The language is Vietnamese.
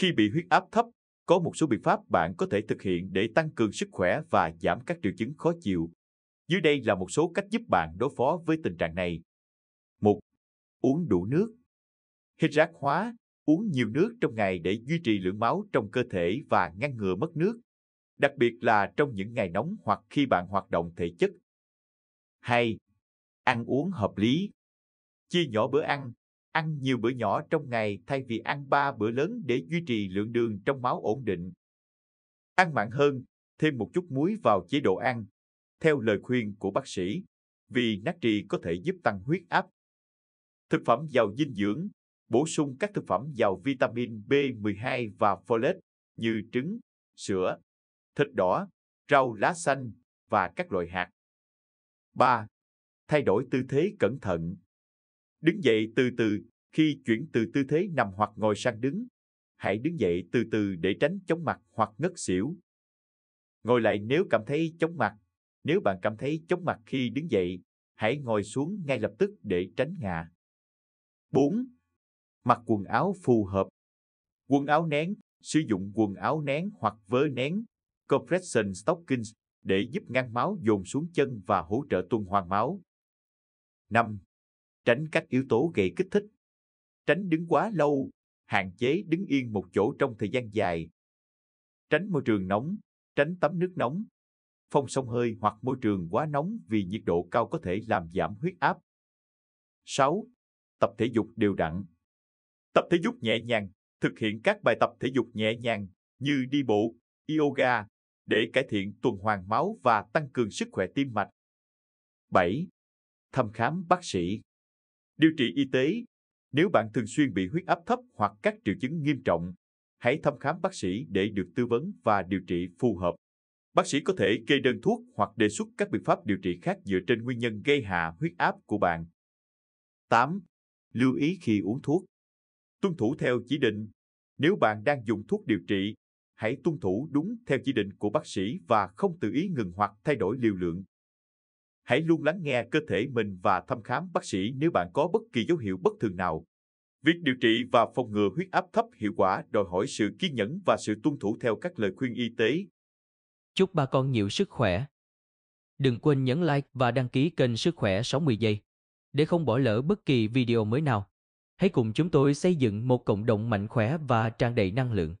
Khi bị huyết áp thấp, có một số biện pháp bạn có thể thực hiện để tăng cường sức khỏe và giảm các triệu chứng khó chịu. Dưới đây là một số cách giúp bạn đối phó với tình trạng này. 1. Uống đủ nước. Hít rác hóa, uống nhiều nước trong ngày để duy trì lượng máu trong cơ thể và ngăn ngừa mất nước, đặc biệt là trong những ngày nóng hoặc khi bạn hoạt động thể chất. 2. Ăn uống hợp lý. Chia nhỏ bữa ăn, ăn nhiều bữa nhỏ trong ngày thay vì ăn 3 bữa lớn để duy trì lượng đường trong máu ổn định. Ăn mặn hơn, thêm một chút muối vào chế độ ăn, theo lời khuyên của bác sĩ, vì natri có thể giúp tăng huyết áp. Thực phẩm giàu dinh dưỡng, bổ sung các thực phẩm giàu vitamin B12 và folate như trứng, sữa, thịt đỏ, rau lá xanh và các loại hạt. 3. Thay đổi tư thế cẩn thận Đứng dậy từ từ, khi chuyển từ tư thế nằm hoặc ngồi sang đứng, hãy đứng dậy từ từ để tránh chóng mặt hoặc ngất xỉu. Ngồi lại nếu cảm thấy chóng mặt. Nếu bạn cảm thấy chóng mặt khi đứng dậy, hãy ngồi xuống ngay lập tức để tránh ngã. 4. Mặc quần áo phù hợp. Quần áo nén, sử dụng quần áo nén hoặc vớ nén, compression stockings để giúp ngăn máu dồn xuống chân và hỗ trợ tuần hoàn máu. 5 tránh các yếu tố gây kích thích, tránh đứng quá lâu, hạn chế đứng yên một chỗ trong thời gian dài, tránh môi trường nóng, tránh tắm nước nóng, phong sông hơi hoặc môi trường quá nóng vì nhiệt độ cao có thể làm giảm huyết áp. 6. Tập thể dục đều đặn. Tập thể dục nhẹ nhàng, thực hiện các bài tập thể dục nhẹ nhàng như đi bộ, yoga để cải thiện tuần hoàn máu và tăng cường sức khỏe tim mạch. 7. Thăm khám bác sĩ. Điều trị y tế Nếu bạn thường xuyên bị huyết áp thấp hoặc các triệu chứng nghiêm trọng, hãy thăm khám bác sĩ để được tư vấn và điều trị phù hợp. Bác sĩ có thể kê đơn thuốc hoặc đề xuất các biện pháp điều trị khác dựa trên nguyên nhân gây hạ huyết áp của bạn. 8. Lưu ý khi uống thuốc. Tuân thủ theo chỉ định. Nếu bạn đang dùng thuốc điều trị, hãy tuân thủ đúng theo chỉ định của bác sĩ và không tự ý ngừng hoặc thay đổi liều lượng Hãy luôn lắng nghe cơ thể mình và thăm khám bác sĩ nếu bạn có bất kỳ dấu hiệu bất thường nào. Việc điều trị và phòng ngừa huyết áp thấp hiệu quả đòi hỏi sự kiên nhẫn và sự tuân thủ theo các lời khuyên y tế. Chúc ba con nhiều sức khỏe. Đừng quên nhấn like và đăng ký kênh Sức khỏe 60 giây để không bỏ lỡ bất kỳ video mới nào. Hãy cùng chúng tôi xây dựng một cộng đồng mạnh khỏe và tràn đầy năng lượng.